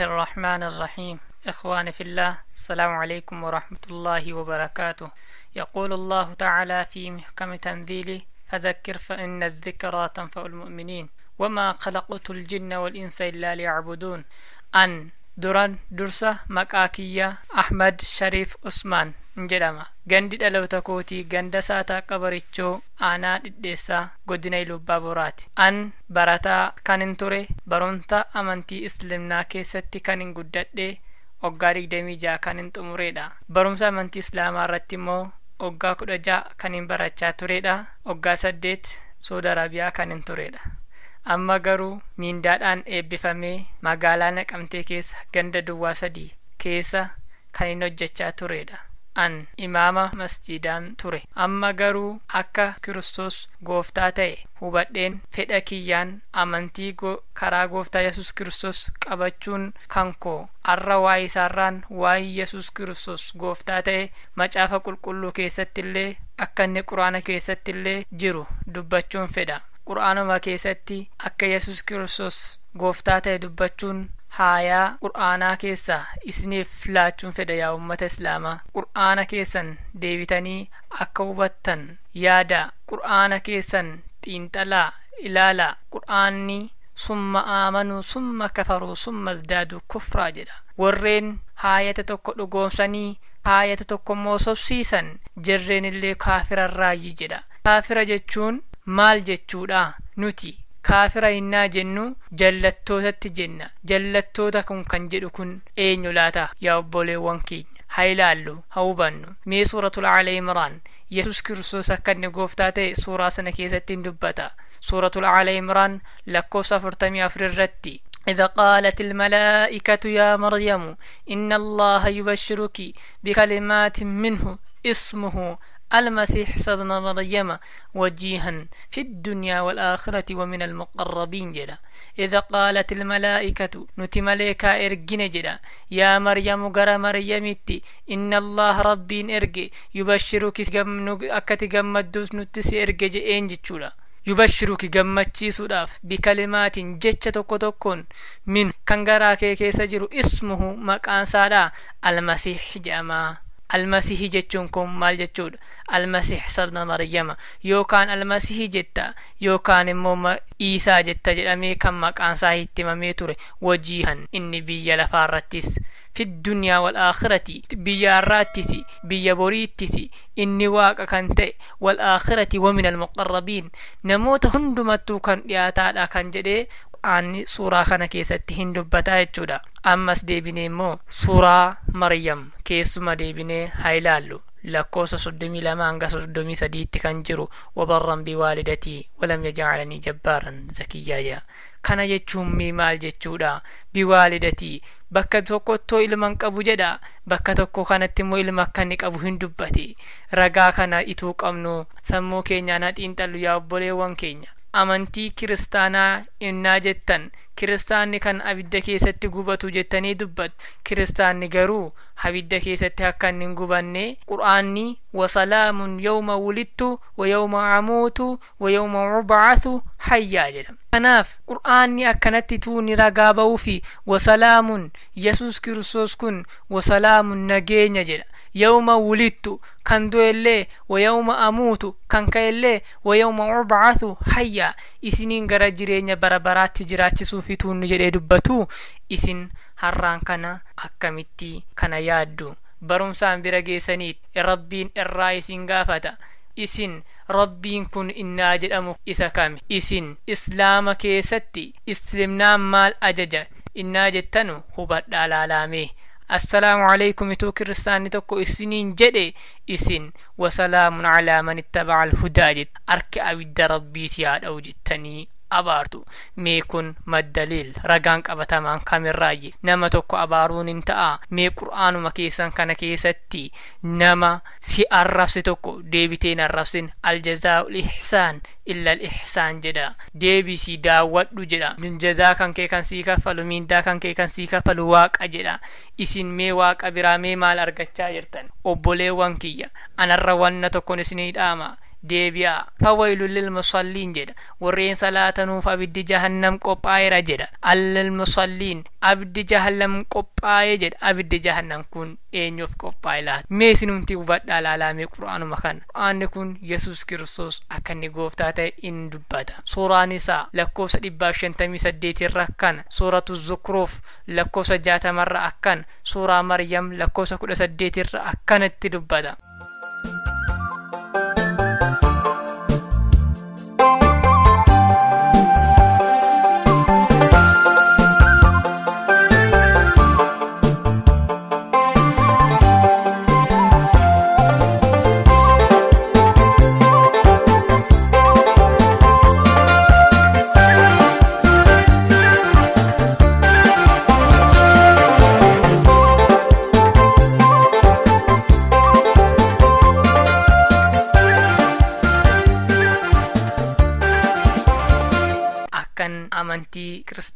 الله الرحمن الرحيم إخواني في الله السلام عليكم ورحمة الله وبركاته يقول الله تعالى في محكم تنزيله فذكر فإن الذكرى تنفع المؤمنين وما خلقت الجن والإنس إلا ليعبدون أن duran dursa maqaa kiyya ahmad shariif usmaan in jedhama gandi dhaloota kootii ganda saataa qabarichoo aanaa dhidheessaa godina ilubbaa boraati an barataa kan hin ture barumta amantii islimnaa keessatti kan hin guddadhe oggaa digdamii jaha kan hin xumuredha barumsa amantii islaamaa irratti immoo oggaa kudha jaha kan hin barachaa turedha oggaa saddeet saudi arabiyaa kan hin turedha amma garuu miindaadhaan eebbifamee magaalaa naqamtee keessa ganda duwwaa sadii keessa kan hin hojjechaa turedha an imaama masjidaan ture amma garuu akka kiristoos gooftaa ta'e hubadheen fedha kiyyaan amantii karaa gooftaa yesus kiristoos qabachuun kan koo arra waa'ee isaarraan waa'ee yesus kiristoos gooftaa ta'e macaafa qulqulluu keessatti illee akka inni quraana illee jiru dubbachuun fedha qur'aanuma keessatti akka yesus kiristoos gooftaa ta'e dubbachuun haayaa qur'aanaa keessa isiniif laachuun feda yaa ummata islaamaa qur'aana keessan deebitanii akka hubattan yaada qur'aana keessan xiinxalaa ilaalaa qur'aanni summa aamanuu summa kafaruu summa daaduu kufraa jedha warreen haayata tokko dhugoomsanii haayata tokko immoo sobsiisan jirreen illee kaafirarraayi jedha kaafira jechuun maal jechuudha nuti kaafira hinnaa jennu jallattootatti jenna jallattoota kun kan jedhu kun eenyu laata yaa obboleewwan keenya haa ilaallu haa hubannu mee suuratul ala imraan yesus kiristoos akka inni gooftaa ta'e suuraa sana keessatti hin dubbata suuratul ala imraan lakkoofsa afurtamii afur irratti إذا قالت الملائكة يا مريم إن الله يبشرك بكلمات منه اسمه المسيح صلى صدنا مريم وجيها في الدنيا والآخرة ومن المقربين جدا إذا قالت الملائكة نتي ملائكة إرقين جدا يا مريم غرا مريم إن الله ربي إرق يبشرك جم أكت جم الدوس نتسي إرق جئين جدا يبشرك جم صداف بكلمات جتش تكتكون من كان كي كي سجر اسمه مكان سارا المسيح جماعه almasihii jechuun kun maal jechuudha almasih sabna maryama yookaan almasihii jetta yookaan immoo iisaa jetta jedhamee kan maqaan isaa itti himamee ture wajiihan inni biyya lafaarrattis fi dunyaa wal aakhirati biyya harraattis biyya boriittis inni waaqa kan ta'e wal aakhirati wamin almuqarrabiin namoota hundumattuu kan dhiyaataadha kan jedhee qur'aanni suuraa kana keessatti hin dubbataa jechuudha ammas deebinee immoo suuraa maryam keessuma deebinee haa ilaallu lakkoofsa 32 hanga 33tti kan jiru wabarran biwaalidatii walam yajcalanii jabbaaran zakiyyaaya kana jechuun mii maal jechuudha biwaalidatii bakka tokko ittoo ilman qabu jedha bakka tokko kanatti immoo ilma akkanni qabu hin dubbate ragaa kana ituu qabnu sammuu keenyaa na xiinxallu yaa obboleewwan keenya amantii kiristaanaa innaa jettan kiristaanni kan abidda keessatti gubatu jettanii dubbatu kiristaanni garuu abidda keessatti akka hin gubanne qur'aanni wasalaamun yawma wulittu wayawma amuutu wayawma ubacatu hayyaa jedhama kanaaf qur'aanni akkanatti tuuni ragaa ba'uu fi wasalaamun yesus kiristoos kun wasalaamun nageenya jedha yawma wulittu kan du'eilee wa yawma amuutu kan ka'eilee wa yawma cubaacatu hayya isiniin gara jireenya barabaraatti jiraachisuu fituu nu jedhee dubbatu isin har'aan kana akkamitti kana yaaddu. barumsaan bira geessaniid rabbiin irraa isin gaafata isin rabbiin kun innaa jedhamu isa kami. isin islaama keessatti isliimnaan maal ajaja innaa jettanu hubadha alaalaame. السلام عليكم تو كرستان تكو اسنين جدي اسن وسلام على من اتبع الهدى جد أرك أبد ربي تياد أو جتني abaartu mee kun maddaliil ragaan qabatamaan kamirraayi nama tokko abaaruun hin ta'a mee qur'aanuma keessan kana keessatti nama si arrabsi tokko deebiteen arrabsin aljazaa'ul ihsaan illa ihsaan jedha deebisii daawwadhu jedha jazaa kan kee kan sii kaffalu miindaa kan kee kan sii kaffalu waaqa jedha isin mee waaqa biraa mee maal argachaa jirtan obboleewwan kiyya anarra wanna tokkon isinii dhama. deebi'a fawaylu lilmusalliin jedha warreen salaatanuuf abiddi jahannam qophaa'eera jedha allilmusalliin abiddi jahannam qophaa'ee jedha abiddi jahannam kun eenyuuf qophaa'e laata mee sinumti hubadhaa laalaamee qura'aanuma kana qura'aanni kun yesus kiristoos akka inni gooftaa ta'e in dubbata suuraan isaa lakkoofsa dhibbaaf shantamii saddeetirra akkana suuratu zukroof lakkoofsa jaatamarra akkana suuraa maryam lakkoofsa kudha saddeetirra akkanatti dubbata.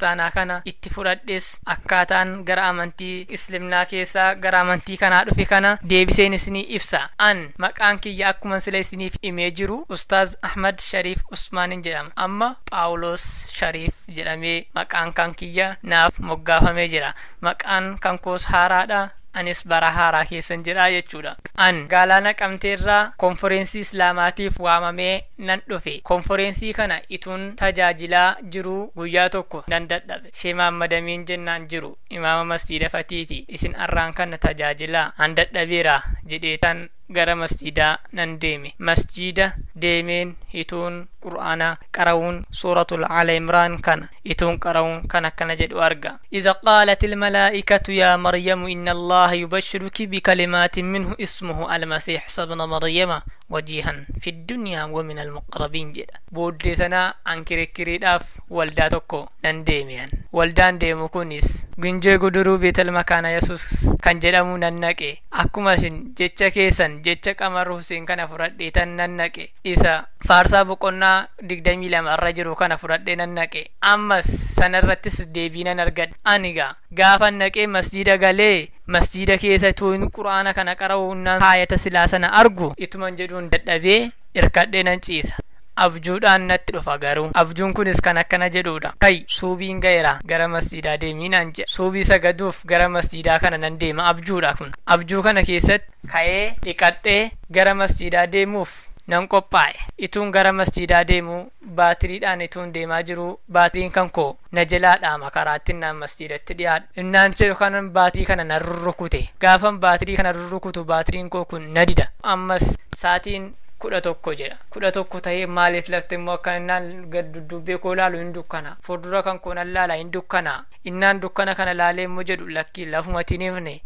kiristaanaa kana itti fudhadhes akkaataan gara amantii islimnaa keessaa gara amantii kanaa dhufe kana deebiseen isinii ibsa an maqaan kiyya akkuma sila isiniif imee jiru ustaaz ahmad shariif usmaanin jedhama amma paawuloos shariif jedhamee maqaan kan kiyya naaf moggaafamee jira maqaan kan koos haaraadha anis bara haaraa keessan jira jechuudha. An gaalaa qabteerraa konforensii islaamaatiif waamamee nan dhufe. Konforensii kana ituun tajaajilaa jiruu guyyaa tokko nan dadhabe. Shee Maammadamiin jennaan jiru imaama mastii dafatiiti Isin arraan kana tajaajilaa an dadhabeera jedheetan gara masjidaa nan deeme masjida deemeen hituun qur'aanaa qara'uun suuratul ala imraan kana hituun qara'uun kan akkana jedhu arga ida qaalat ilmalaa'ikatu yaa maryamu inna allaha yubashiruki bikalimaatin minhu ismuhu almasiix sabna maryama wajiihan fi dunyaa wamin almuqrabiin jedha booddee sanaa ankirekkiriidhaaf waldaa tokko nan deemiyan waldaan deemu kunis gunjee guduruu beetal makaana yesus kan jedhamu nan naqe akkuma isin jecha keessan jecha qamarra huseen kana fudhadheetan nan naqe isa faarsaa boqonnaa digdamii lama irra jiru kana fudhadhee nan naqe ammas sanarrattis deebii nan argadhe Aniga. gaafan naqee masjiida galee masjiida keessa tuun quraana kana qara'uunnaan haayata silaa sana argu ituman jedhuun dadhabee irkadhee nan ciisa abjuudhaan natti dhufa garuu abjuun kunis kan akkana jedhudha kai suubiin gaera gara masjiidaa deemiinaan jedha suubii sagaduuf gara masjiidaa kana nan deema abjuudha kun abjuu kana keessatti ka'ee dhiqadhee gara masjiidaa deemuuf nan qophaa'e ituun gara masjiidaa deemu baatiriidhaan ituun deemaa jiru baatiriin kan koo na jalaadhaama karaattiin naan masjiidatti dhiyaadha innaan jedhu kanan baatirii kana na rurrukute gaafan baatirii kana rurrukutu baatiriin koo kun na dida ammas saatiin kudha tokko jedha kudha tokko tahee maaliif lafte immoo akka innaan gad duddubbee koo laalu hin dukkana fuuldura kan koo nan laala hin dukkana innaan dukkana kana laalee immoo jedhu lakkii lafumatiiniifne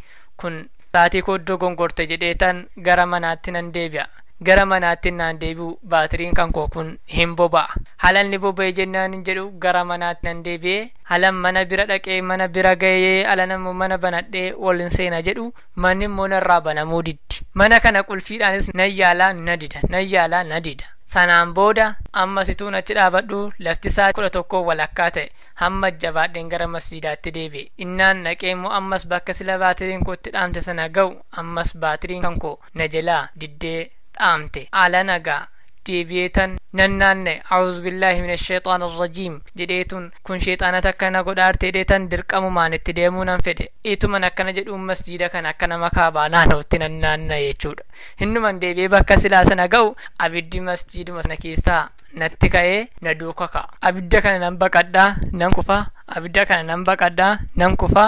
kun saatii koo iddoo gongorte jedhee tan gara manaatti nan deebi'a gara manaatti naan deebi'u baatiriin kan koo kun hin boba'a halan ni boba'e jennaan jedhu gara manaatti nan deebi'ee halan mana bira dhaqee mana bira ga'ee ala namu mana banadhee hin seena jedhu manni immoo narraa banamuu diddi mana kana qulfiidhaanis nan yaalaa na dida nan yaalaa na dida sanaan booda ammasituun achi dhaabadhu laftisaa kudha tokko walakkaa ta'e hamma jabaadheen gara masjiidaatti deebi'e innaan dhaqee immoo ammas bakka sila baatiriin kootti dhaamte sana ga'u ammas baatiriin kan koo na jalaa diddee dhaamte alanagaa deebi'eetan nannaanne a'uudhu billaahi mina sheexaan rajiim jedheetun kun sheexaanata akkana godhaarte dheetan dirqamumaan itti deemuu nan fedhe ituman akkana jedhuun masjiida kana akka nama kaabaa naannootti nannaanna jechuudha hinnuman deebi'ee bakka silaa sana ga'u abiddi masjiiduma sana keessaa natti ka'ee na duuka ka'a abidda kana nan baqadhaa nan kufa abidda kana nan baqadhaa nan kufa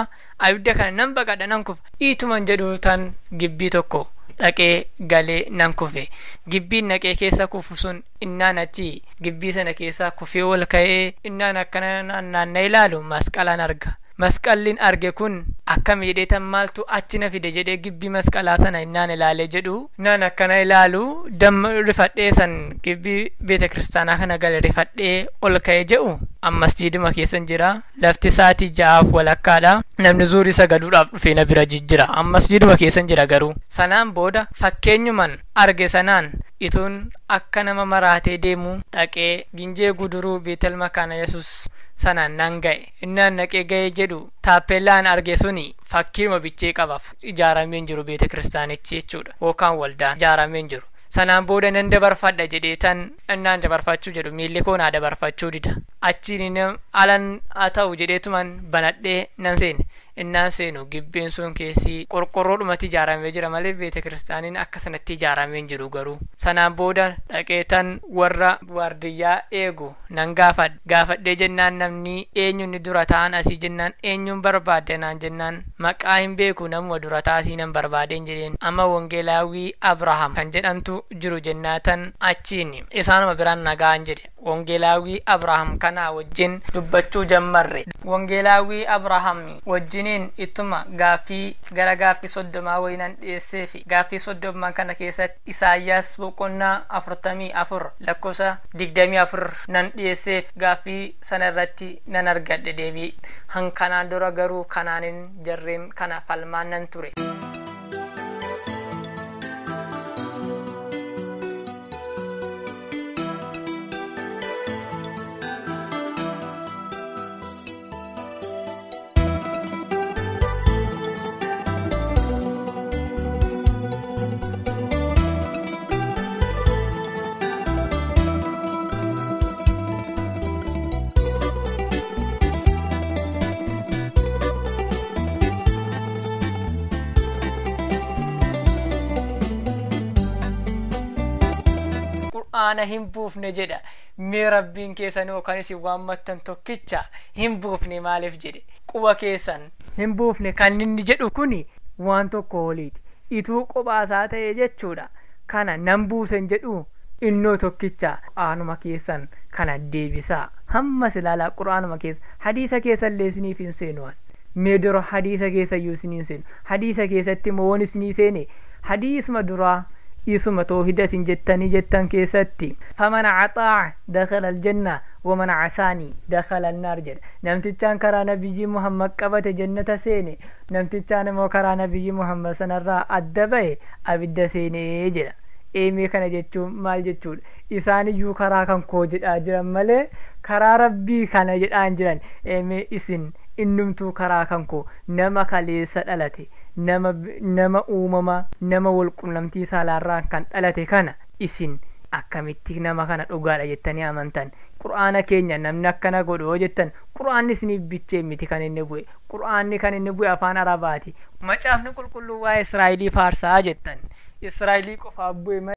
abidda kana nan baqadhaa nan kufa ituman jedhu tan gibbii tokko dhaqee galee nan kufe gibbiin naqee keessa kufu sun innaan achi gibbii sana keessa kufee ol ka'ee innaan akkana naanna'ee ilaalu masqalaan arga masqallin arge kun akkam hidheetan maaltu achina fide jedhee gibbii masqalaa sana innaan ilaale jedhu nan akkana ilaalu damma rifadhee san gibbii beeta kiristaanaa kana gala rifadhee ol ka'e jedhu ammas jiiduma keessan jira lafti isaatii ja'aaf walakkaadha namni zuurii sagaduudhaaf dhufee na bira jijjira ammas jiiduma keessan jira garuu sanaan booda fakkeenyuman arge sanaan ituun akka nama maraatee deemu dhaqee ginjee guduruu beetel makaana yesus sanaan nan ga'e innaan naqee ga'e jedhu taappeellaan arge suni fakkiiruma bichee qabaaf ijaarameen jiru beete kiristaanichi jechuudha yookaan waldaan ijaarameen jiru sanaan booda nan dabarfadha jedhee tan innaan dabarfachuu jedhu miilli koo dabarfachuu dida achiin inni alan haa ta'u jedheetumaan banadhee nan seene innaan seenu gibbeen sun keessi dhumatti ijaaramee jira malee beete kiristaaniin akka sanatti ijaaramee jiru garuu sanaan booda dhaqeetan warra waardiyyaa eegu nan gaafadhe gaafadhee jennaan namni eenyunni dura ta'an asii jennaan eenyuun barbaadde naan jennaan maqaa hin beeku namuma dura taasii nan barbaadeen jedheen amma wangeelaawii abrahaam kan jedhantu jiru jennaatan achiin isaanuma biraan nagaan jedhe wangeelaawii abrahaam kan kana wajjin dubbachuu jammarre wongeelaawii abrahami wajinin ituma gafi gara gaaffii soddomaa waynan dhiyeesseefi gafi soddomaa kana keessatti isaayyaas boqonnaa afurtamii afur lakkoofsa digdami afur nan dhiyeesseef gaaffii sana irratti nan argadhe deebii hankanaan dura garuu kanaanin jarreen kana falmaan nan ture. qur'aana hin buufne jedha mee rabbiin keessan yookaan isin waammattan tokkicha hin buufne maaliif jedhe quba keessan hin buufne kan inni jedhu kuni waan tokko woliiti ituu qubaasaa ta'e jechuudha kana nan buusen jedhu innoo tokkicha qur'aanuma keessan kana deebisaa hamma ilaalaa qur'aanuma keessa hadiisa keessallee isiniif hin seenuwan mee dura hadiisa keessa iyyuu isiniin seenu hadiisa keessatti moo waan isinii seene hadiisma duraa isuma toohida isin jettanii jettan keessatti faman caxaac dakala aljanna waman casaanii dakala annaar jedha namtichaan karaa nabiyyi muhammad qabate jennata seene namtichaan immoo karaa nabiyyi muhammad sanarraa adda bahe abidda seenee jedha eemee kana jechuun maal jechuudha isaan iyyuu karaa kan koo jedhaa jiran malee karaa rabbii kana jedhaan jiran eemee isin innumtuu karaa kan koo nama kaleessa dhalate nama uumamaa nama walquunnamtii isaalaarraa kan dhalate kana isin akkamitti nama kana dhugaadha jettanii amantan qur'aana keenya namni akkana godhoo jettan qur'aanni isiniif bichee miti kan inni bu'e qur'aanni kan inni bu'e afaan arabaati macaafni qulqulluu waa'ee israa'elii faarsaa jettan israa'elii qofaa bu'e